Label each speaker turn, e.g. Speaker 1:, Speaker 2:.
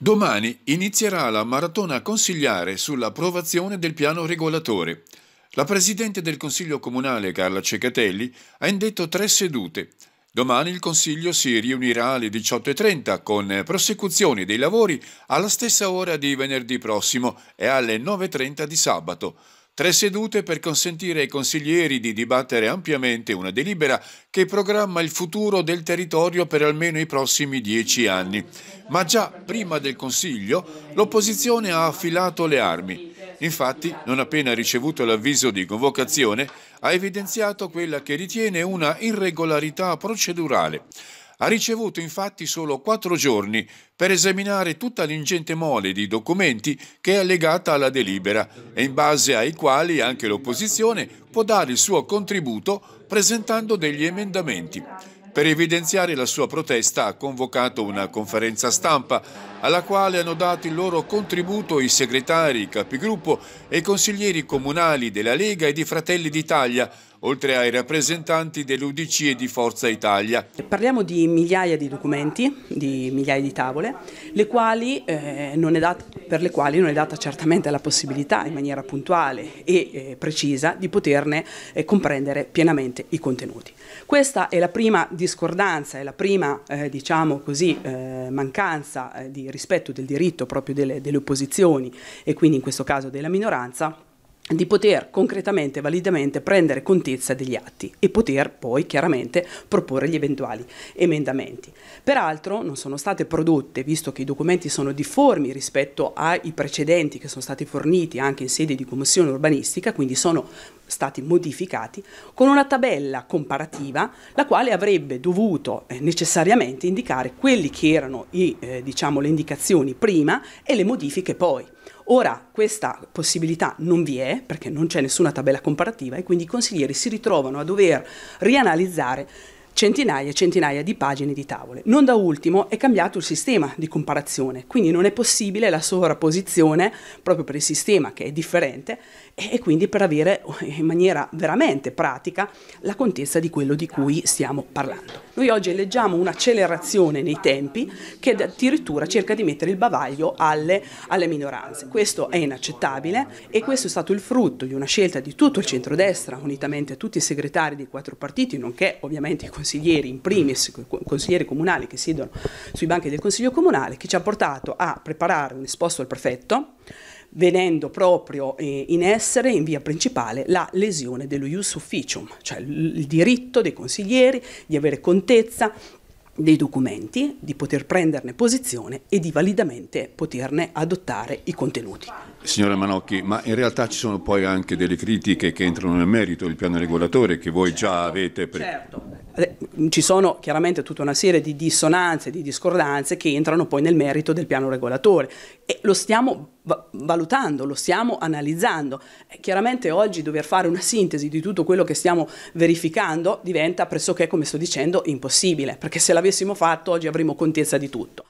Speaker 1: Domani inizierà la maratona consigliare sull'approvazione del piano regolatore. La Presidente del Consiglio Comunale Carla Cecatelli ha indetto tre sedute. Domani il Consiglio si riunirà alle 18.30 con prosecuzione dei lavori alla stessa ora di venerdì prossimo e alle 9.30 di sabato tre sedute per consentire ai consiglieri di dibattere ampiamente una delibera che programma il futuro del territorio per almeno i prossimi dieci anni. Ma già prima del Consiglio l'opposizione ha affilato le armi. Infatti, non appena ricevuto l'avviso di convocazione, ha evidenziato quella che ritiene una irregolarità procedurale ha ricevuto infatti solo quattro giorni per esaminare tutta l'ingente mole di documenti che è allegata alla delibera e in base ai quali anche l'opposizione può dare il suo contributo presentando degli emendamenti. Per evidenziare la sua protesta ha convocato una conferenza stampa alla quale hanno dato il loro contributo i segretari, i capigruppo e i consiglieri comunali della Lega e di Fratelli d'Italia oltre ai rappresentanti dell'Udc e di Forza Italia.
Speaker 2: Parliamo di migliaia di documenti, di migliaia di tavole, le quali, eh, data, per le quali non è data certamente la possibilità in maniera puntuale e eh, precisa di poterne eh, comprendere pienamente i contenuti. Questa è la prima discordanza, è la prima eh, diciamo così, eh, mancanza eh, di rispetto del diritto proprio delle, delle opposizioni e quindi in questo caso della minoranza di poter concretamente, validamente prendere contezza degli atti e poter poi chiaramente proporre gli eventuali emendamenti. Peraltro non sono state prodotte, visto che i documenti sono difformi rispetto ai precedenti che sono stati forniti anche in sede di commissione urbanistica, quindi sono stati modificati, con una tabella comparativa la quale avrebbe dovuto eh, necessariamente indicare quelli che erano i, eh, diciamo, le indicazioni prima e le modifiche poi. Ora questa possibilità non vi è perché non c'è nessuna tabella comparativa e quindi i consiglieri si ritrovano a dover rianalizzare centinaia e centinaia di pagine di tavole. Non da ultimo è cambiato il sistema di comparazione, quindi non è possibile la sovrapposizione proprio per il sistema che è differente e quindi per avere eh, in maniera veramente pratica la contezza di quello di cui stiamo parlando. Noi oggi leggiamo un'accelerazione nei tempi che addirittura cerca di mettere il bavaglio alle, alle minoranze. Questo è inaccettabile e questo è stato il frutto di una scelta di tutto il centrodestra, unitamente a tutti i segretari dei quattro partiti, nonché ovviamente i consiglieri consiglieri, in primis consiglieri comunali che siedono sui banchi del Consiglio Comunale, che ci ha portato a preparare un esposto al prefetto venendo proprio eh, in essere in via principale la lesione dello ius officium, cioè il diritto dei consiglieri di avere contezza dei documenti, di poter prenderne posizione e di validamente poterne adottare i contenuti.
Speaker 1: Signora Manocchi, ma in realtà ci sono poi anche delle critiche che entrano nel merito del piano regolatore che voi certo, già avete. Pre-
Speaker 2: certo. Eh, ci sono chiaramente tutta una serie di dissonanze, di discordanze che entrano poi nel merito del piano regolatore e lo stiamo valutando, lo stiamo analizzando. Eh, chiaramente oggi dover fare una sintesi di tutto quello che stiamo verificando diventa pressoché, come sto dicendo, impossibile, perché se l'avessimo fatto oggi avremmo contezza di tutto.